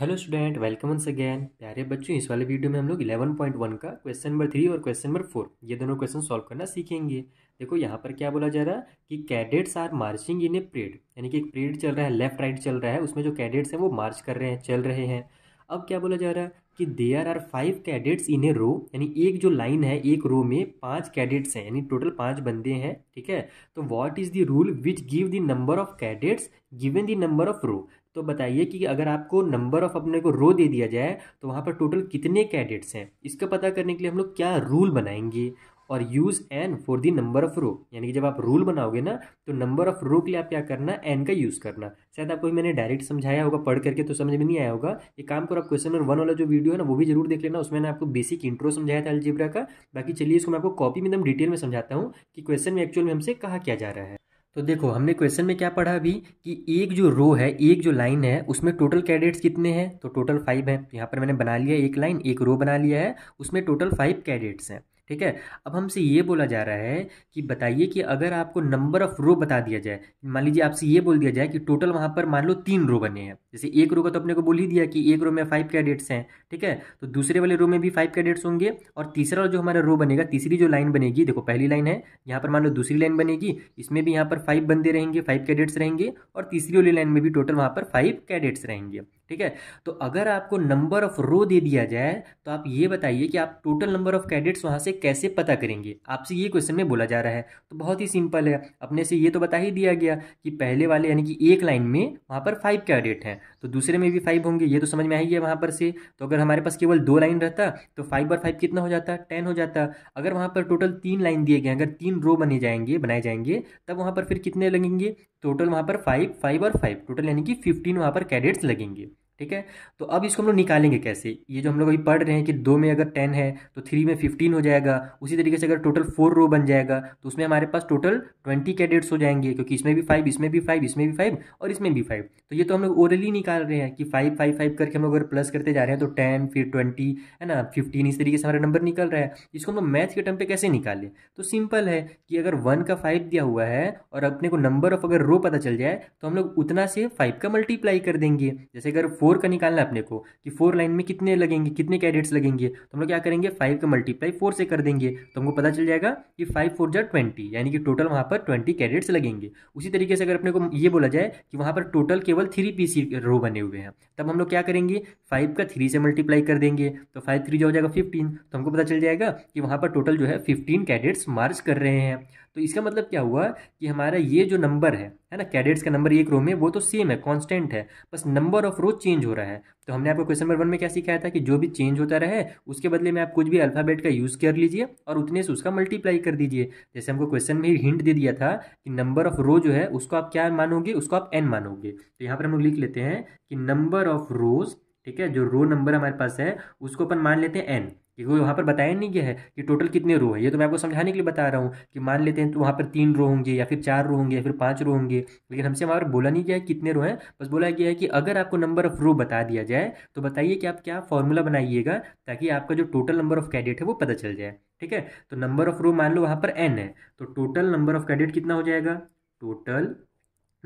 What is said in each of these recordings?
hello student welcome once again प्यारे बच्चों इस वाले वीडियो में हम लोग 11.1 का क्वेश्चन नंबर थ्री और क्वेश्चन नंबर फोर ये दोनों क्वेश्चन सॉल्व करना सीखेंगे देखो यहाँ पर क्या बोला जा रहा है कि cadets are marching in a parade यानी कि एक परेड चल रहा है लेफ्ट राइट चल रहा है उसमें जो कैडेट्स हैं वो मार्च कर रहे हैं चल रहे हैं अब क्या बोला जा रहा है कि they are are five cadets in a row यानी एक जो लाइन है एक रो में पांच कैडेट्स हैं यानी टोटल पांच बंदे हैं ठीक है तो what is the rule which give the number of cadets given the number of row तो बताइए कि अगर आपको नंबर ऑफ अपने को रो दे दिया जाए तो वहाँ पर टोटल कितने कैडेट्स हैं इसका पता करने के लिए हम लोग क्या रूल बनाएंगे और use n for the number of row यानी कि जब आप रूल बनाओगे ना तो नंबर ऑफ रो के लिए आप क्या करना एन का यूज़ करना शायद आपको मैंने डायरेक्ट समझाया होगा पढ़ करके तो समझ में नहीं आया होगा ये काम करो आप क्वेश्चन नंबर वन वाला जो वीडियो है ना वो भी जरूर देख लेना उसमें आपको बेसिक इंट्रो समझाया था अलजिब्रा का बाकी चलिए इसको मैं आपको कॉपी में एकदम डिटेल में समझाता हूँ कि क्वेश्चन में एक्चुअल में हमसे कहा क्या जा रहा है तो देखो हमने क्वेश्चन में क्या पढ़ा अभी कि एक जो रो है एक जो लाइन है उसमें टोटल कैडेट्स कितने हैं तो टोटल फाइव हैं यहाँ पर मैंने बना लिया एक लाइन एक रो बना लिया है उसमें टोटल फाइव कैडेट्स हैं ठीक है अब हमसे ये बोला जा रहा है कि बताइए कि अगर आपको नंबर ऑफ रो बता दिया जाए मान लीजिए आपसे ये बोल दिया जाए कि टोटल वहाँ पर मान लो तीन रो बने हैं जैसे एक रो का तो अपने को बोल ही दिया कि एक रो में फाइव कैडेट्स हैं ठीक है तो दूसरे वाले रो में भी फाइव कैडेट्स होंगे और तीसरा जो हमारा रो बनेगा तीसरी जो लाइन बनेगी देखो पहली लाइन है यहाँ पर मान लो दूसरी लाइन बनेगी इसमें भी यहाँ पर फाइव बंदे रहेंगे फाइव कैडेट्स रहेंगे और तीसरी वाली लाइन में भी टोटल वहाँ पर फाइव कैडेट्स रहेंगे ठीक है तो अगर आपको नंबर ऑफ रो दे दिया जाए तो आप ये बताइए कि आप टोटल नंबर ऑफ कैंडिडेट्स वहाँ से कैसे पता करेंगे आपसे ये क्वेश्चन में बोला जा रहा है तो बहुत ही सिंपल है अपने से ये तो बता ही दिया गया कि पहले वाले यानी कि एक लाइन में वहाँ पर फाइव कैंडिडेट हैं तो दूसरे में भी फाइव होंगे ये तो समझ में आई है वहाँ पर से तो अगर हमारे पास केवल दो लाइन रहता तो फाइव और फाइव कितना हो जाता टेन हो जाता अगर वहाँ पर टोटल तीन लाइन दिए गए अगर तीन रो बने जाएंगे बनाए जाएंगे तब वहाँ पर फिर कितने लगेंगे टोटल वहाँ पर फाइव फाइव और फाइव टोटल यानी कि फिफ्टीन वहाँ पर कैडेट्स लगेंगे ठीक है तो अब इसको हम लोग निकालेंगे कैसे ये जो हम लोग अभी पढ़ रहे हैं कि दो में अगर टेन है तो थ्री में फिफ्टीन हो जाएगा उसी तरीके से अगर टोटल फोर रो बन जाएगा तो उसमें हमारे पास टोटल ट्वेंटी कैडेट्स हो जाएंगे क्योंकि इसमें भी फाइव इसमें भी फाइव इसमें भी फाइव और इसमें भी फाइव तो ये तो हम लोग ओरली निकाल रहे हैं कि फाइव फाइव फाइव करके हम लोग अगर प्लस करते जा रहे हैं तो टेन फिर ट्वेंटी है ना फिफ्टीन इस तरीके से हमारा नंबर निकल रहा है इसको हम लोग मैथ के टर्म पर कैसे निकालें तो सिंपल है कि अगर वन का फाइव दिया हुआ है और अपने को नंबर ऑफ अगर रो पता चल जाए तो हम लोग उतना से फाइव का मल्टीप्लाई कर देंगे जैसे अगर फोर फोर का निकालना है अपने को कि फोर लाइन में कितने लगेंगे कितने कैडेट्स लगेंगे तो हम लोग क्या करेंगे फाइव का मल्टीप्लाई फोर से कर देंगे तो हमको पता चल जाएगा कि फाइव फोर जा ट्वेंटी यानी कि टोटल वहाँ पर ट्वेंटी कैडेट्स लगेंगे उसी तरीके से अगर अपने को ये बोला जाए कि वहाँ पर टोटल केवल थ्री पी सी रो बने हुए हैं तब हम लोग क्या करेंगे फाइव का थ्री से मल्टीप्लाई कर देंगे तो फाइव थ्री जो हो जाएगा फिफ्टीन तो हमको पता चल जाएगा कि वहाँ पर टोटल जो है फिफ्टीन कैडेट्स मार्च कर रहे हैं तो इसका मतलब क्या हुआ कि हमारा ये जो नंबर है है ना कैडेट्स का नंबर एक रो में वो तो सेम है कांस्टेंट है बस नंबर ऑफ रो चेंज हो रहा है तो हमने आपको क्वेश्चन नंबर वन में क्या सिखाया था कि जो भी चेंज होता रहे उसके बदले में आप कुछ भी अल्फ़ाबेट का यूज़ कर लीजिए और उतने से उसका मल्टीप्लाई कर दीजिए जैसे हमको क्वेश्चन में ही हिंट दे दिया था कि नंबर ऑफ रो जो है उसको आप क्या मानोगे उसको आप एन मानोगे तो यहाँ पर हम लोग लिख लेते हैं कि नंबर ऑफ रोज़ ठीक है जो रो नंबर हमारे पास है उसको अपन मान लेते हैं एन क्योंकि वहाँ पर बताया नहीं गया है कि टोटल कितने रो है ये तो मैं आपको समझाने के लिए बता रहा हूँ कि मान लेते हैं तो वहाँ पर तीन रो होंगे या फिर चार रो होंगे या फिर पाँच रो होंगे लेकिन हमसे वहाँ पर बोला नहीं गया है कितने रो हैं बस बोला गया है कि अगर आपको नंबर ऑफ़ रो बता दिया जाए तो बताइए कि आप क्या फॉर्मूला बनाइएगा ताकि आपका जो टोटल नंबर ऑफ़ कैडेट है वो पता चल जाए ठीक है तो नंबर ऑफ़ रो मान लो वहाँ पर एन है तो टोटल नंबर ऑफ़ कैडेट कितना हो जाएगा टोटल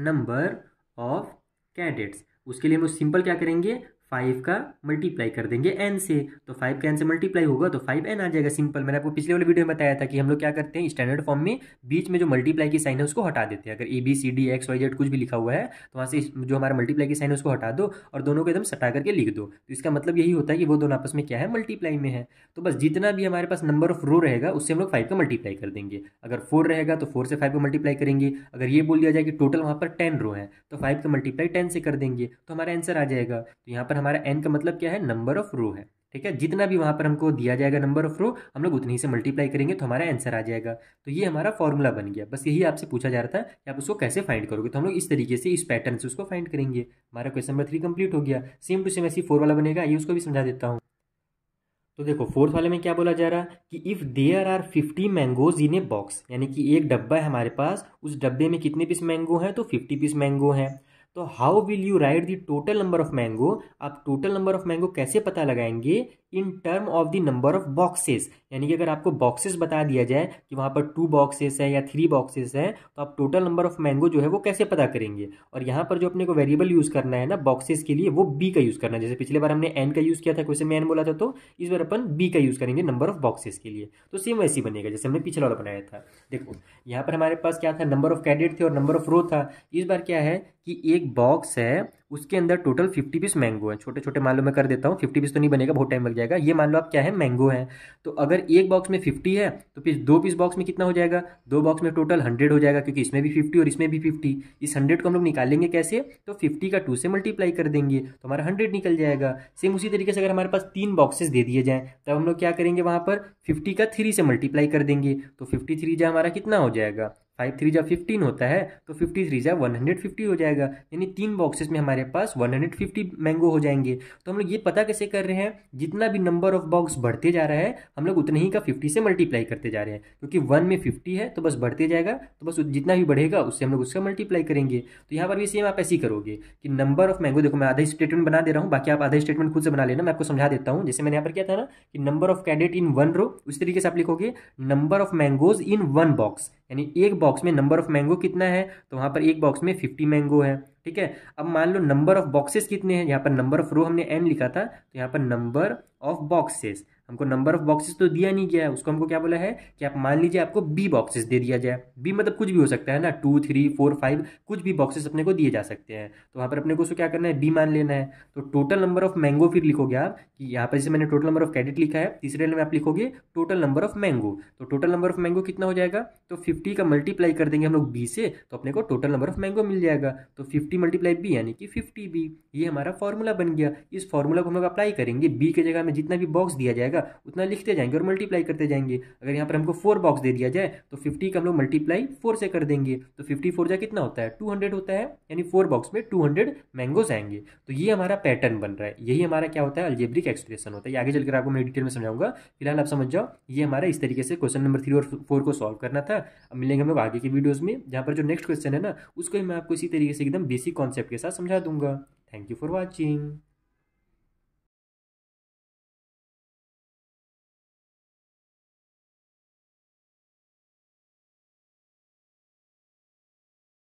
नंबर ऑफ़ कैडेट्स उसके लिए हम सिंपल क्या करेंगे फाइव का मल्टीप्लाई कर देंगे एन से तो फाइव का एन से मल्टीप्लाई होगा तो फाइव एन आ जाएगा सिंपल मैंने आपको पिछले वाले वीडियो में बताया था कि हम लोग क्या करते हैं स्टैंडर्ड फॉर्म में बीच में जो मल्टीप्लाई की साइन है उसको हटा देते हैं अगर A B C D X Y Z कुछ भी लिखा हुआ है तो वहाँ से जो हमारा मल्टीप्लाई की साइन है उसको हटा दो और दोनों को एकदम सटा करके लिख दो तो इसका मतलब यही होता है कि वो दोनों आपस में क्या है मल्टीप्लाई में है तो बस जितना भी हमारे पास नंबर ऑफ रो रहेगा उससे हम लोग फाइव का मल्टीप्लाई कर देंगे अगर फोर रहेगा तो फोर से फाइव का मल्टीप्लाई करेंगे अगर ये बोल दिया जाए कि टोटल वहाँ पर टेन रो है तो फाइव का मल्टीप्लाई टेन से कर देंगे तो हमारा आंसर आ जाएगा तो यहाँ पर हमारा एन का मतलब क्या है नंबर ऑफ रो है ठीक है जितना भी वहाँ पर हमको दिया जाएगा नंबर ऑफ रो हम लोग उतनी से मल्टीप्लाई करेंगे तो हमारा आंसर आ जाएगा तो ये हमारा फॉर्मूला बन गया बस यही आपसे पूछा जा रहा था कि आप उसको कैसे फाइंड करोगे तो हम लोग इस तरीके से इस पैटर्न से उसको फाइंड करेंगे हमारा क्वेश्चन नंबर थ्री कंप्लीट हो गया सेम टू सेम ऐसी फोर वाला बनेगा ये उसको भी समझा देता हूँ तो देखो फोर्थ वाले में क्या बोला जा रहा है कि if there are fifty mangoes in a box यानी कि एक डब्बा है हमारे पास उस डब्बे में कितने पीस मैंगो हैं तो फिफ्टी पीस मैंगो हैं तो how will you write the total number of mango आप टोटल नंबर ऑफ मैंगो कैसे पता लगाएंगे in term of the number of boxes यानी कि अगर आपको बॉक्सेस बता दिया जाए कि वहाँ पर टू बॉक्सेस है या थ्री बॉक्सेस हैं तो आप टोटल नंबर ऑफ मैंगो जो है वो कैसे पता करेंगे और यहाँ पर जो अपने को वेरिएबल यूज़ करना है ना बॉक्सेस के लिए वो बी का यूज़ करना है जैसे पिछले बार हमने एन का यूज़ किया था क्वेश्चन में एन बोला था तो इस बार अपन बी का यूज़ करेंगे नंबर ऑफ बॉक्सेस के लिए तो सेम वैसे ही बनेगा जैसे हमने पिछला वाला बनाया था देखो यहाँ पर हमारे पास क्या था नंबर ऑफ कैडेट थे और नंबर ऑफ रो था इस बार क्या है कि एक बॉक्स है उसके अंदर टोटल फिफ्टी पीस मैंगो है छोटे छोटे मान लो मैं कर देता हूँ फिफ्टी पीस तो नहीं बनेगा बहुत टाइम लग जाएगा ये मान लो आप क्या है मैंगो है तो अगर एक बॉक्स में फिफ्टी है तो फिर दो पीस बॉक्स में कितना हो जाएगा दो बॉक्स में टोटल हंड्रेड हो जाएगा क्योंकि इसमें भी फिफ्टी और इसमें भी फिफ्टी इस हंड्रेड को हम लोग निकालेंगे कैसे तो फिफ्टी का टू से मल्टीप्लाई कर देंगे तो हमारा हंड्रेड निकल जाएगा सेम उसी तरीके से अगर हमारे पास तीन बॉक्सेस दे दिए जाएँ तब हम लोग क्या करेंगे वहाँ पर फिफ्टी का थ्री से मल्टीप्लाई कर देंगे तो फिफ्टी थ्री हमारा कितना हो जाएगा फाइव थ्री जब फिफ्टीन होता है तो फिफ्टी थ्री जब वन हंड्रेड फिफ्टी हो जाएगा यानी तीन बॉक्सेस में हमारे पास वन हंड्रेड फिफ्टी मैंगो हो जाएंगे तो हम लोग ये पता कैसे कर रहे हैं जितना भी नंबर ऑफ बॉक्स बढ़ते जा रहा है हम लोग उतने ही का फिफ्टी से मल्टीप्लाई करते जा रहे हैं क्योंकि वन में फिफ्टी है तो बस बढ़ते जाएगा तो बस जितना भी बढ़ेगा उससे हम लोग उसका मल्टीप्लाई करेंगे तो यहाँ पर भी सेम आप ऐसी करोगे कि नंबर ऑफ मैंगो देखो मैं आधा स्टेटमेंट बना दे रहा हूँ बाकी आप आधा स्टेटमेंट खुद से बना लेना मैं आपको समझा देता हूँ जैसे मैंने यहाँ पर किया था ना कि number of cadet in one row उस तरीके से आप लिखोगे number of mangoes in one box यानी एक बॉक्स में नंबर ऑफ मैंगो कितना है तो वहाँ पर एक बॉक्स में फिफ्टी मैंगो है ठीक है अब मान लो नंबर ऑफ बॉक्सेस कितने हैं यहाँ पर नंबर ऑफ रो हमने एन लिखा था तो यहाँ पर नंबर ऑफ बॉक्सेस हमको नंबर ऑफ बॉक्सेस तो दिया नहीं गया है उसको हमको क्या बोला है कि आप मान लीजिए आपको बी बॉक्सेस दे दिया जाए बी मतलब कुछ भी हो सकता है ना टू थ्री फोर फाइव कुछ भी बॉक्सेस अपने को दिए जा सकते हैं तो वहाँ पर अपने को उसको क्या करना है बी मान लेना है तो टोटल नंबर ऑफ मैंगो फिर लिखोगे आप कि यहाँ पर जैसे मैंने टोटल नंबर ऑफ कैडेट लिखा है तीसरे में आप लिखोगे टोटल नंबर ऑफ मैंगो तो टोटल नंबर ऑफ मैंगो कितना हो जाएगा तो फिफ्टी का मल्टीप्लाई कर देंगे हम लोग बी से तो अपने को टोटल नंबर ऑफ मैंगो मिल जाएगा तो फिफ्टी फिफ्टी मल्टीप्लाई बी यानी कि फिफ्टी बी ये हमारा फॉर्मूला बन गया इस फॉर्मूला को हम लोग अप्लाई करेंगे बी के जगह में जितना भी बॉक्स दिया जाएगा उतना लिखते जाएंगे और मल्टीप्लाई करते जाएंगे अगर यहाँ पर हमको फोर बॉक्स दे दिया जाए तो फिफ्टी का हम लोग मल्टीप्लाई फोर से कर देंगे तो फिफ्टी फोर जा कितना होता है टू हंड्रेड होता है यानी फोर बॉक्स में टू हंड्रेड मैंगोज आएंगे तो ये हमारा पैटर्न बन रहा है यही हमारा क्या होता है अल्जेब्रिक एक्सप्रेशन होता है आगे चलकर आपको मैं डिटेल में समझाऊंगा फिलहाल आप समझ जाओ ये हमारा इस तरीके से क्वेश्चन नंबर थ्री और फोर को सॉल्व करना था अब मिलेंगे हम लोग आगे की वीडियोज़ में जहाँ पर जो नेक्स्ट क्वेश्चन है ना उसको मैं आपको इसी तरीके से एकदम बेसिक इसी कॉन्सेप्ट के साथ समझा दूंगा थैंक यू फॉर वॉचिंग